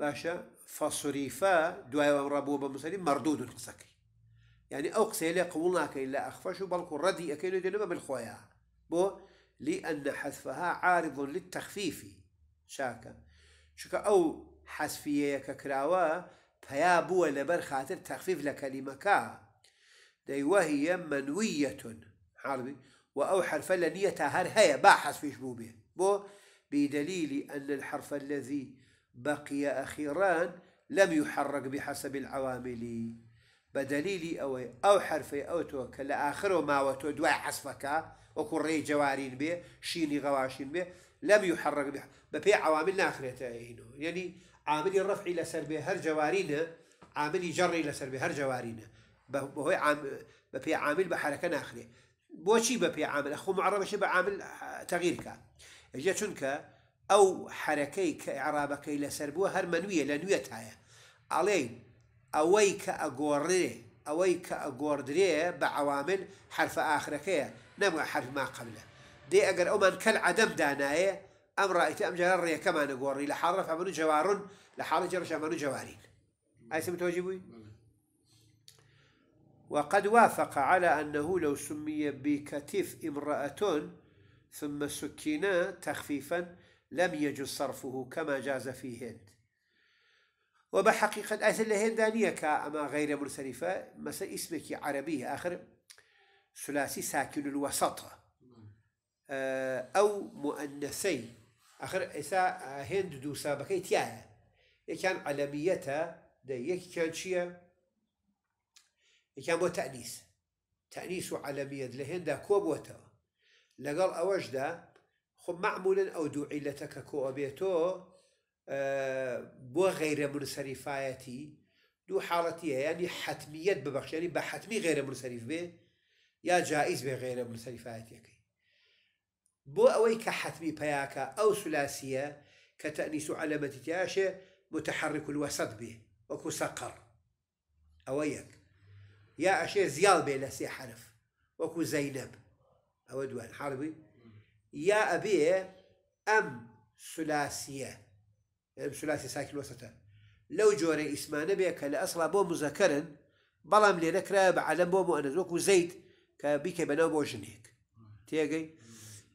باشا فصريفا دواي ومرابو بمسلم مردود قصكي يعني او قسي لي إلا اخفش بل ردي اكيد ديما بالخويا بو لان حذفها عارض للتخفيف شاكا شكا او حسفية کە فيابو پیا بووە خاطر تخفيف لكلمة كا دي وهي منوية و وأو حرف لنية نیە تا هەر هەیە با حەسفیش بوو بێ بۆ بدليل أن الحرف الذي بقي أخيرا لم يحرك بحسب العوامل بدليل أو أو حرف أو توك اخر ما وتو دواء حسفك وكري جوارين به شيني غواشين به لم يحرك بها ببيع عوامل ناخرة هينو يعني عامل الرفع إلى به هر جوارينا عامل جر إلى به هر جوارينا بهو عام ببيع عامل بحركه ناخره بوشي ببيع عامل اخو معرب شبع عامل تغيير كا اجا شنكا او حركي كاعرابك إلى بو هر منويه لنويتها علين اويك أجورني اويك أجوردري بعوامل حرف آخر اخرك نبغى حرف ما قبله دي اجر ئەومان كل عدم دانایە ام رايت ام جرر ڕێەکەمانە گۆڕی لە حاڵە ئەمن و جەواڕون جرش حاڵی جوارين اي سمت ئایسم وقد وافق على أنه لو سمي بكتف امرأة ثم سكينا تخفيفا لم يجوز صرفه كما جاز في هند وبحقيقة أثل هندانية كأما غير منسلفة مثلا اسمك عربي آخر ثلاثي ساكن الوسط آه، او مؤنثي اخر اسا آه، هند دو سابقه تيا يكان علميته ده يك كان شيء يكان بو تانيث تانيث وعلميه لهند كوبوتا لقال اوجده خب معمولا او دو علتك كوبيتو آه، بو غير منصرفايتي دو حالتي يعني حتميت ببخش يعني بحتمي غير منصرف به يا جائز به غير منصرفايتك بو أويك كحتمي بياكا أو ثلاثية كتأنيس علامة تياشة متحرك الوسط به وكو سقر أويك يا أشي زيال بي لسي حرف وكو زينب أو دوان حربي يا أبي أم ثلاثية أم ثلاثية ساكن وسطه لو جوري اسما بيه كلا أصلا بو مذكرا بلام لنكرا بعلم بو مؤنث وكو زيد كبيك بنو بوجنيك تيجي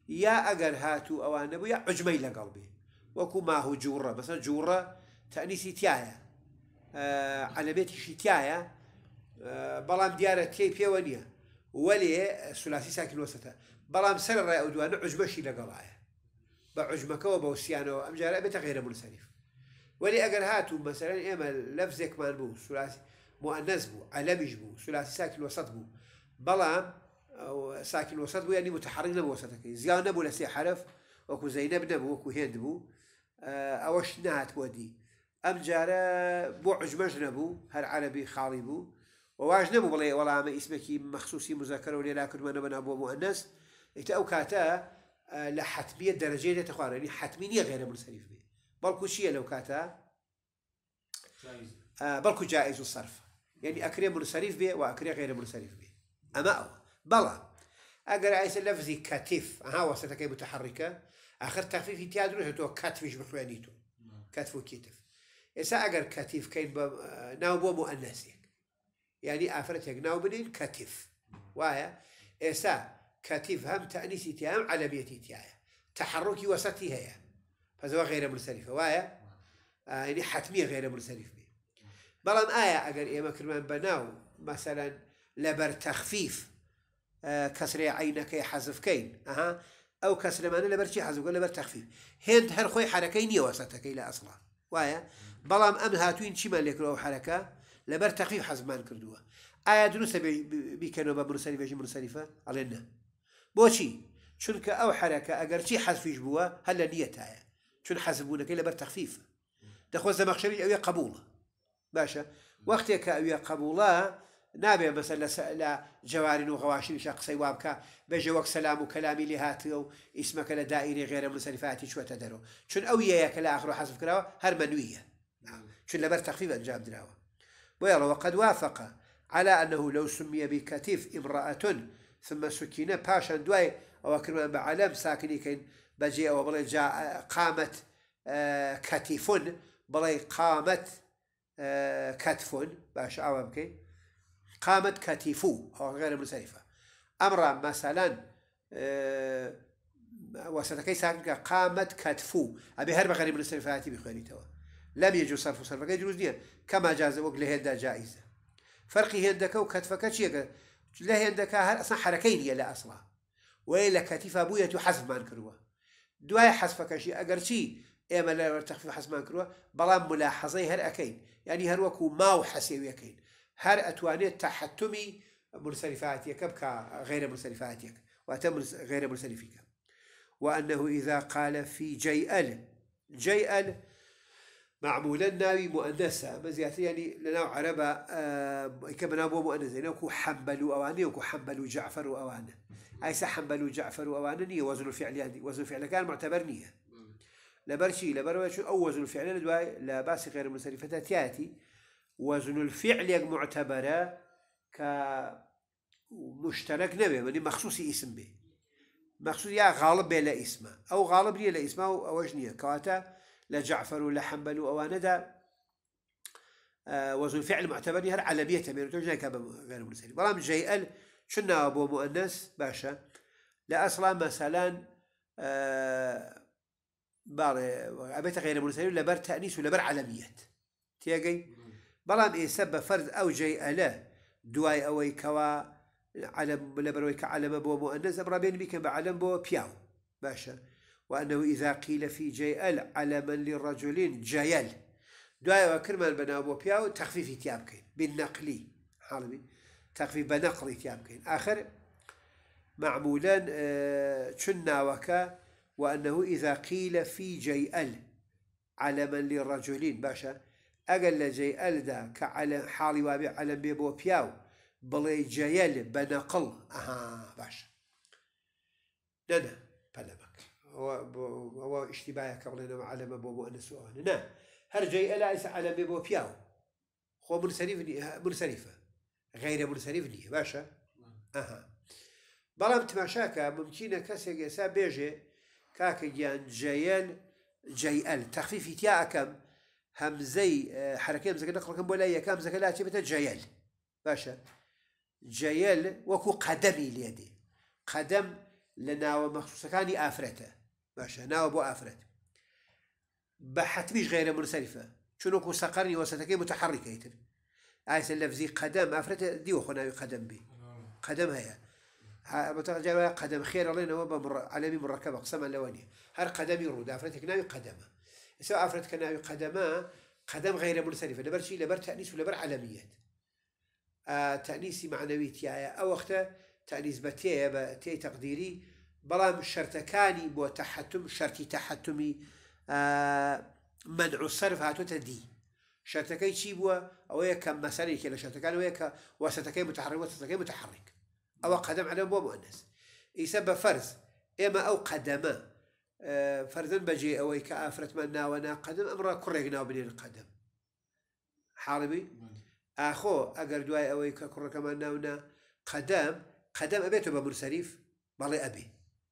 يا أجر هاتو أو أنا بيا عجمي لقلبي وكو هو جورة مثلا جورة تأني تيايا آه على بيت شتيايا آه بلام ديارة تي بي ونيا ولي ثلاثي ساكن وسطا بلام سر الرأي أو دوانا عجمشي لقلايا بعجمك وبوسيانا أمجارة بيتا غير منسانيف ولي أجر هاتو مثلا إما لفزك ما نبو ثلاثي مؤنس بو علمي بو ثلاثي ساكن وسط بو بلام او ساكن وسط بو يعني متحرك نبو وسطك زيان نبو لسي حرف وكو زينب نبو وكو هند بو آه، اوش نهت ودي ام جارة بو عجمج نبو هر عربي خالي بو وواج نبو بلي والله ما اسمك مخصوصي مذكر ولا لكن ما نبو ابو مؤنس ايت او كاتا آه، لحتمية درجة تخوار يعني حتمية غير منصرف به بلكو شيء لو كاتا جائز آه، بلكو جائز الصرف يعني اكري منصرف به واكري غير منصرف به اما أول بلا اقرا عايز لفظي كتف ها وصلت كي متحركه اخر تخفيف تي ادرو تو كتفش بخوانيتو كتف وكتف اسا اقرا كتف كاين ناو بو مؤنث يعني افرت هيك ناو بنين كتف وايا اسا كتف هم تانيسي تيام على بيتي تيايا تحركي وسطي هيا فزوا غير مرسلفة وايا آه، يعني حتمية غير مرسلفة بلان آية أقل إيما كرمان بناو مثلا لبر تخفيف کەسرێ عینەکەی حەزفکەین ئەها ئەو کەسرەمانە لەبەرچی حەزوگە لەبەر تەخفی هێند هەر خۆی حرەکەی نییە وەسەتەکەی لە ئەسڵا وایە بەڵام ئەم هاتوین چیمان لێکرەوە حرەکە لەبەر تەخیف حەزمان کردووە ئایا دروستە بیکەنەوە بە بروسری بێژی بروسریفە ئەڵێنە بۆچی چونکە ئەو حرەکە ئەگەرچی حەزفیش بووە هەل لە نیەتایە چون حەزبوونەکەی لەبەر تەخفیفە دەخۆ زەمەخشەوی ئەوێ قبولە باشە وەختێک کە ئەوێ قبولە نابێ بەسەر لە جەوارین و غەواشنیشە قسەی وا بکە بەژێ وەک سەسلام و کەلامی لێ هاتیە و ئیسمەکە لە دائیری غێرە مسەریفاتی چوەتە دەرەوە چون ئەو یەیە کە لە ئاخر حەزف کراوە هەر مەنوویە نعم. چون لەبەر تەقیب ئەنجام درراوە وقد وافق على أنه لو سمي بكتيف امرأة ثم سكينة باشا دواي أو كلمة بعلم ساكني كين بجي أو بلي جاء قامت كتيف بلي قامت كتف باش أو بكين قامت كتيفو أو غير ابن سيفة أمر مثلا وسط آه، وسطكي قامت كتفو أبي هرب غير ابن سيفة هاتي بخيري توا لم يجوز صرف صرفك يجوز نيا كما جاز وقل هيدا جائزة فرقي هندك وكتفك شيء لا هر أصلا حركين لا أصلا وإلا كتف أبوية حذف ما كروا دواي حذفك كشي أجر شيء إما لا تخفيف حذف ما كروا بلا ملاحظة هر أكين يعني هر وكو ماو حسيوي أكين هر اتوانه تحتمی منسەریفاعتیەکە و غیرە غیر واتە که و وأنه إذا قال في جيئل جيئل معمولا ناوي مؤنسا ما زيادة يعني لنا عربة كما اه، نابو مؤنثة يعني وكو حنبل أواني وكو جعفر أوانا أيسا حنبل جعفر أوانا نية وزن الفعل يعني وزن الفعل كان معتبر نية لبرشي لبرشي أو وزن الفعل لا باس غير منصرفة تياتي وزن الفعل يك معتبرة ك مشترك نبي يعني مخصوص اسم به مخصوص يا غالب بلا اسم او غالب لي لا اسم او وجنيه كواتا لجعفر ولا حنبل او ندى آه، وزن الفعل معتبر هر علمية بين توجه كاب غير مرسل برام ال شنا ابو مؤنث باشا لا اصلا مثلا آه، بار ابيت غير مرسل ولا بر تانيس ولا بر علمية تيجي بەڵام ئێستا بە فەرز ئەو جێ ئەلە دوای ئەوەی کەوا لەبەرەوەی کە عەمە بۆ بۆ ئەنە زەبڕابێن بیکەم بە عەلم بۆ پیاو باشە وأنه إذا قيل في جيل على من للرجلين جيل دعاء وكرمان بنا بو بياو تخفيف تيابكي بالنقلي حالمي تخفيف بنقلي تيابكي آخر معمولا آه وكا وأنه إذا قيل في جيل على من للرجلين باشا اگر لجی جێ ئەلدا کە علە حاڵی وابێ علە پیاو بلی جیل بنقل آها باش نه نه باشە نەنە و و اشتباه کردن بڵێنەوە علەمە بۆ بۆ انسو آن نه هر جی ئیسا علە بێ بۆ پیاو خو نیه خۆ مرسەریفە غیرە نیه نیە آها ئەها بەڵام که ممکنه کسی ئێسا بێژێ کاکە گیان جیل جیل تخفیفی تیا کم همزي آه، حركة مزكا نقرأ كم بولاية كام مزكا لا تبت جيل باشا جيل وكو قدمي ليدي قدم لناو مخصوصة كاني آفرته باشا ناو بو آفرت بحتميش غير منصرفة كو سقرني وسطكي متحركة يتر آيس اللفزي قدم آفرته ديو خناوي قدم بي قدم هيا قدم خير علينا وبمر على مركبة قسما لوانية هر قدمي رود آفرتك ناوي قدمه لسا عفرت كناوي قدما قدم غير منسلفة لبر شيء لبر تأنيس ولبر علميات آه تأنيسي معنويت يا يعني أو وقتها تأنيس بتي بتي تقديري بلام شرتكاني بو تحتم شرتي تحتمي آه منع الصرف هاتو تدي شرتكي شي بو أو يك مثلا كلا شرتكان ويك وسطكي متحرك وسطكي متحرك أو قدم على بو مؤنث يسبب فرز إما أو قدما فردن بجي أوي كأفرت من ناونا قدم أمرا كرقنا وبني القدم حالبي أخو أقر دواي أوي كرق من ناونا قدم قدم أبيته بمرسريف بالي أبي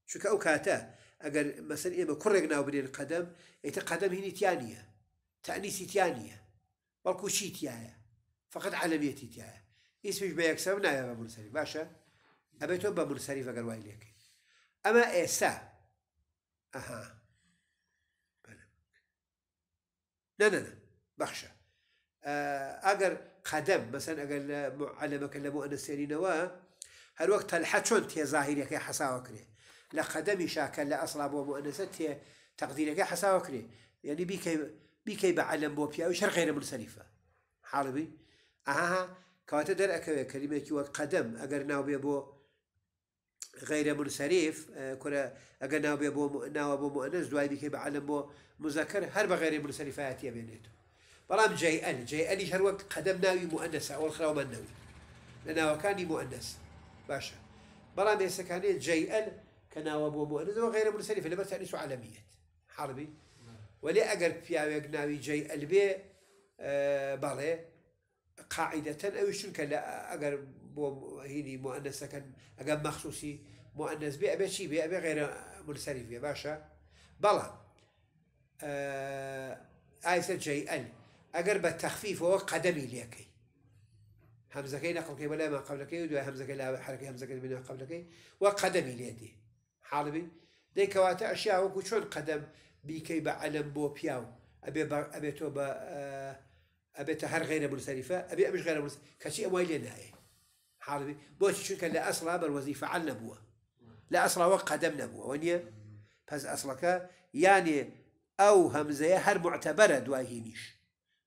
شو كأو كاتا أقر مثلا إما كرقنا وبني القدم إيتا قدم هني تيانية تأنيسي تيانية بلكو شي تيانية فقط عالمية تيانية اسمش بيكسبنا يا بمرسريف باشا أبيته بمرسريف أجر وايليك أما إيسا Aha. Böyle لا Ne ne ne. بخشة آه، اگر قدم مثلا اگر معلمك لا مؤنس نوا هر وقت تلحة چون تي ظاهرية كي لا كري لقدمي لا لأصلا بو مؤنسة تي تقديرية كي حساوة كري يعني بيكي بيكي بعلم بو بيا وشر غير منصرفة حالبي اها كواتا در اكوي كلمة كي قدم اگر ناو بي بو غير منصرف كره اه، أجناء ناو بو ناو بو مؤنث دوای بکې به علم بو هرب غير بغیر منصرفات يا بینیتو برام جاي ال جاي ال هر وقت قدم ناوي مؤنث اول خلاو من ناوي لناو كاني مؤنث باشا بلام يسكاني جاي ال كناو بو مؤنث وغير منصرف لما تعنيش عالمية حربي ولي اگر بياوي ناوي جاي ال بي آه قاعدة او شنك لا اگر بو هيني مؤنث كان أجاب مخصوصي مؤنث بي أبي شي بي أبي غير منسرف يا باشا بلا آه آيسة جي أن أجرب التخفيف هو قدمي ليكي همزة كي نقل كي ولا ما قبل كي ودوا همزة كي لا حركة همزة كي من كي وقدمي ليدي حالبي ديك واتا أشياء وكشون شون قدم بيكي بعلم بو بياو أبي با أبي تو با آه، أبي تهر غير منسرفة أبي أمش غير منسرفة كشيء ما يلي نهائي حاربي بوش كان لا أصلا بالوظيفة عن نبوة لا أصلا وقع دم نبوة ونيا فاز أصلا يعني أو همزة هر معتبرة دواي هينيش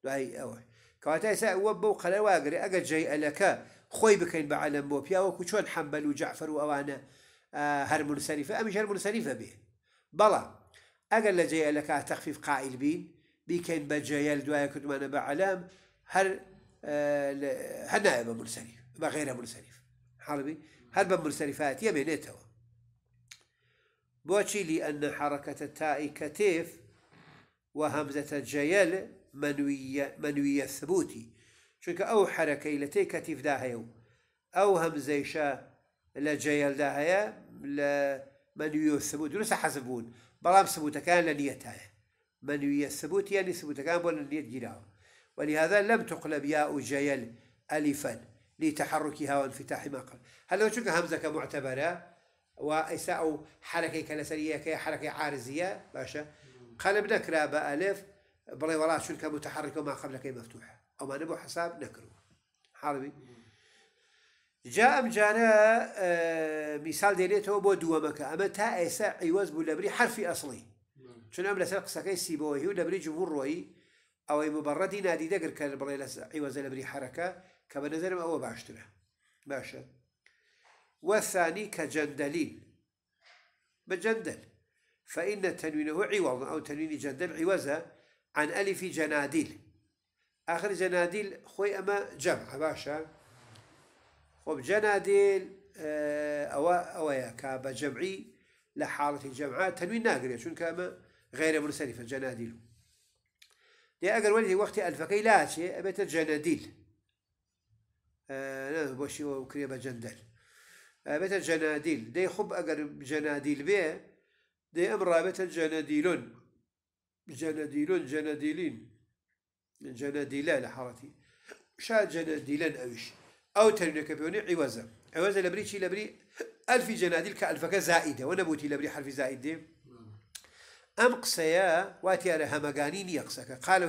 دواي أو كواتا يسا وبو قلا واقري أقا جاي ألكا خوي بكين بعلم بو بيا وكو شون حنبل وجعفر وأوانا آه هر منسرفة أمش هر منسرفة به بلا أقل جاي ألكا تخفيف قائل بين بكين بجايل دواي كدوانا بعلم هر آه هنائب منسرف ما غير منسرف حربي هربا منسرفات يمينيتوا بوشي لأن حركة التاء كتيف وهمزة الجيل منوية, منوية الثبوتي شوك أو حركة تي كتيف داهيو أو همزة شا لجيل داهيا منوية الثبوتي نسا حسبون بلام ثبوت كان لنيتها منوية الثبوتي يعني ثبوت كان ولا نيت ولهذا لم تقلب ياء جيل ألفا لتحركها وانفتاح ما قبل هل شو همزة كمعتبرة وإساء حركة كنسرية كي حركة عارزية باشا قلب نكرة بألف بلي وراء شو متحركة وما قبل كي مفتوحة أو ما نبو حساب نكرة حربي جاء ام جانا آه مثال ديليته بو دوامك اما تا إساء عوز بو لبري حرفي اصلي شنو ام لسر قسكي سيبوهي ولبري جمهور روي او مبردي نادي دقر كان بري عوز لبري حركه کە بە هو باشترا باشا والثاني كجندلين بجندل جەندەلین فإن تنوينه عوض أو تنوين جندل عوزة عن ألف جناديل آخر جناديل خوي أما جمع باشا خب جناديل أو يا كاب جمعي لحالة الجمعة تنوين ناقري شون كاما غير منسلفة جناديل دي أقل ولدي وقتي ألفكي لا شيء أبيت الجناديل نه بۆشی ئەو کرێ بە جەندەل بێتە جەنادیل دەی خوب ئەگەر جەنادیل بێ دەی ئەم ڕابێتە جەنەدیلون جەنەدیلون جەنەدیلین جەنەدیلە لە حڵەتی شا جەنەدیلەن ئەویش أو تەرینەکە پێونی عیوەزە ئەوەزە لە بری چی لە بری ئەلفی جەنادیل کە ئەلفەکە لبري وە نەبووتی أم بری حرفی زائید دێ ئەم قسەیە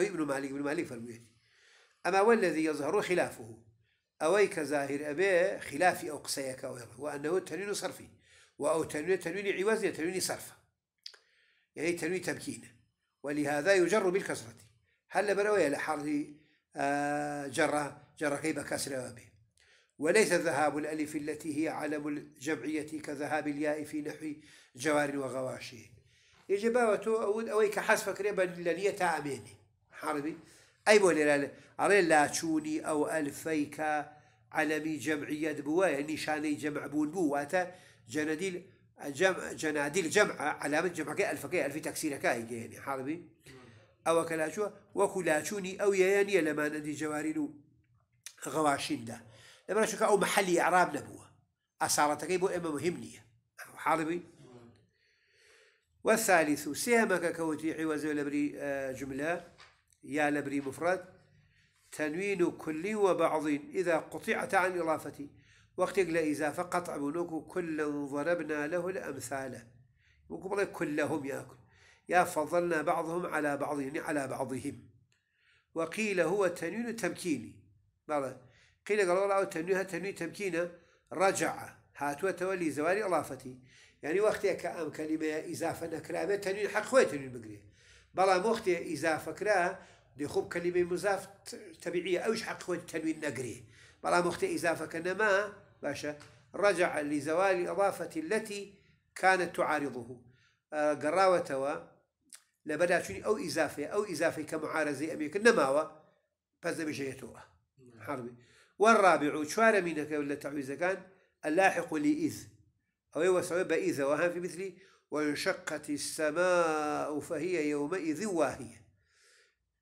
ابن مالك ابن مالك فرموێت أما والذي يظهر خلافه أويك ظاهر أبي خلاف أو قصيك أو وأنه تنوين صرفي وأو تنوين تنوين عوزي تنوين صرف يعني تنوين تمكين ولهذا يجر بالكسرة هل بروي لحر جرى آه، جر جر كيب كسر أبي وليس ذهاب الألف التي هي علم الجمعية كذهاب الياء في نحو جوار وغواشي يجب أن أويك حسب كريبا لنية عامين حربي أي بول أري لا تشوني أو ألفيك علمي جمعية يعني شاني جمع بون بواتا جناديل جمع جناديل جمع علامة جمع كي ألف ألفي ألف تكسير كاي يعني حاربي أو كلاشوا وكلاشوني أو يعني لما ندي جوارين غواشين ده لما نشوف أو محل إعراب نبوة أصارت كي بو إما مهمنية حاربي والثالث سيما كوتي عوز ولا بري آه، جمله يا لبري مفرد تنوين كلي وبعض إذا قطعت عن إضافتي وقت إذا فقط عملوك كلا ضربنا له الأمثال يقول كلهم يأكل يا فضلنا بعضهم على بعض يعني على بعضهم وقيل هو تنوين تمكيني بلى قيل قالوا له تنوين تنوين تمكينه رجع هات وتولي زوال إضافتي يعني وقت كأم كلمة إضافة نكرامة تنوين حق خوي تنوين بقريه بەڵام وەختێ ئیزافەکرا دي خوب كلمة مضاف طبيعيه اوش حق هو التنوين نقري بلا مخت اضافه كنما باشا رجع لزوال اضافه التي كانت تعارضه آه، قراوه توا لبدا شوني او اضافه او اضافه كمعارضه أميك النماوة فاز بشيتوا حربي والرابع شوار منك ولا تعويز كان اللاحق لإذ أو يوسع بإذا وهان في مثل وانشقت السماء فهي يومئذ واهية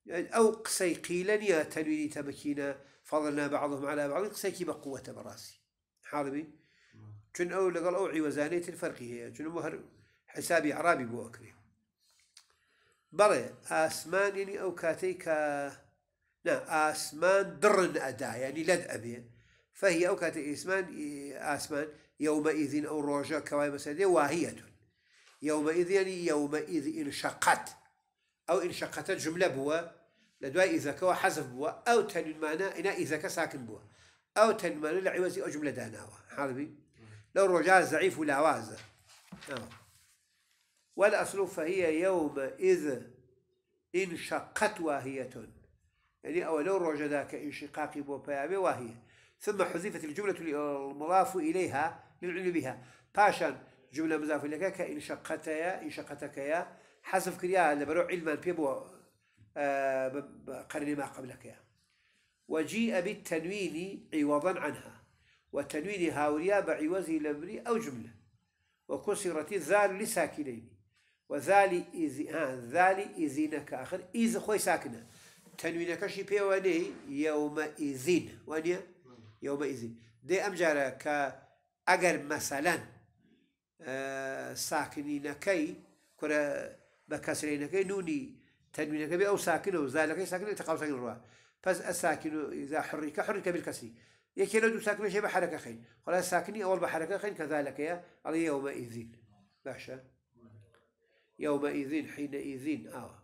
يعني أو قسي قيلا يا تنويني تمكينا فضلنا بعضهم على بعض قسي كي بقوة براسي حاربي كن نعم. أو لقل أوعي وزانية الفرق هي كن مهر حسابي عرابي بو أكري بلى آسمان يعني أو كاتيك نا آسمان درن أدا يعني لد أبي فهي أو كاتي آسمان آسمان يومئذ أو روجا كواي مسادية واهية يومئذ يعني يومئذ انشقت أو انشقت جملة بوا لدواء إذا كوا حذف بوا أو تن المعنى انا إذا كساكن بوا أو تن المعنى لعوزي أو جملة داناوا حربي لو رجاء ضعيف ولا وازة آه. والأصل فهي يومئذ انشقت واهية يعني أو لو رجاء ذاك انشقاق بوا بيابي واهية ثم حذفت الجملة المضاف إليها للعلم بها باشا جملة مضاف إليك كان شقتا يا شقتك يا حذف كريا لبرو علما بيبو آه، قرني ما قبلك يا وجيء بالتنوين عوضا عنها وتنوين هاوريا بعوزه لمري أو جملة وكسرت الذال لساكنين وذال إذ ها آه، ذال اذنك آخر إذ خوي ساكنة تنوينك شي بي وني يوم اذن وني يوم اذن دي أمجارة اگر مثلا ساکنینەکەی کورە بە کەسرینەکەی نونی تەنوینەکە بێ ئەو ساکنەوە أو ساكن تەقاوسەکن ساكن پس ئەساکن و فاز حڕیکە إذا حرك حرك بالكسر دوو ساكن بە حرەکە خین خلا ساکنی ئەوڵ بە حرەکە خین کە زالەکەیە يومئذ یەومە ئیزین باشە یەومە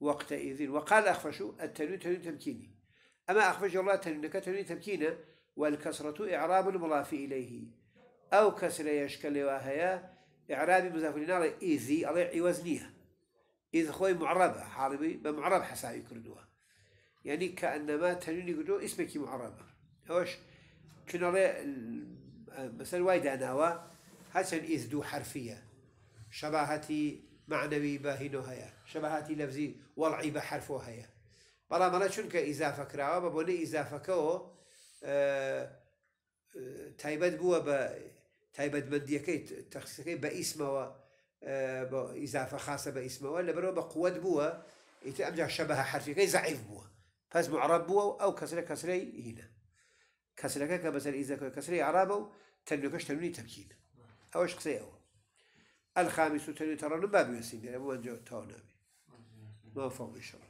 وقت إذن وقال أخفشو التنوين تنوين تمكيني أما أخفش الله تنوينك تنوين تمكينه والكسرة إعراب المضاف إليه أو كسر يشكل وهي إعرابي مضاف لنا إيزي على عوزنيها إذ خوي معربة حاربي بمعرب حسابي كردوها يعني كأنما تنيني كردو اسمك معربة هوش كنا مثلا وايد أنا هو حسن إذ دو حرفية شباهتي معنوي باهينو هيا شباهتي لفظي والعي بحرفو هيا بلا مرة شنك إذا كراوة ببوني إضافة كو أه تايبت بوا تایبەتبندیەکەی تەخصەکەی بە ئیسمەوە آه، بۆ ئیزافە خاصە بە ئیسمەوە لە بەرەوە بە قوت بووە ئیتر ئەمجا شەبەها حرفەکەی زعیف بووە پس معرب بووە و ئەو کەسرە کەسرەی هینە کەسرەکە کە بەسەر ئیزەکە کەسرەی عرابە و تەنوەکەش تەنونی تەمکین ئەوەش قسەی ئەوە الخامس تەنوی تەڕەنم بابی وەسین يعني بێرە بۆ ئەنجا تاو ما فەڵ شەڕ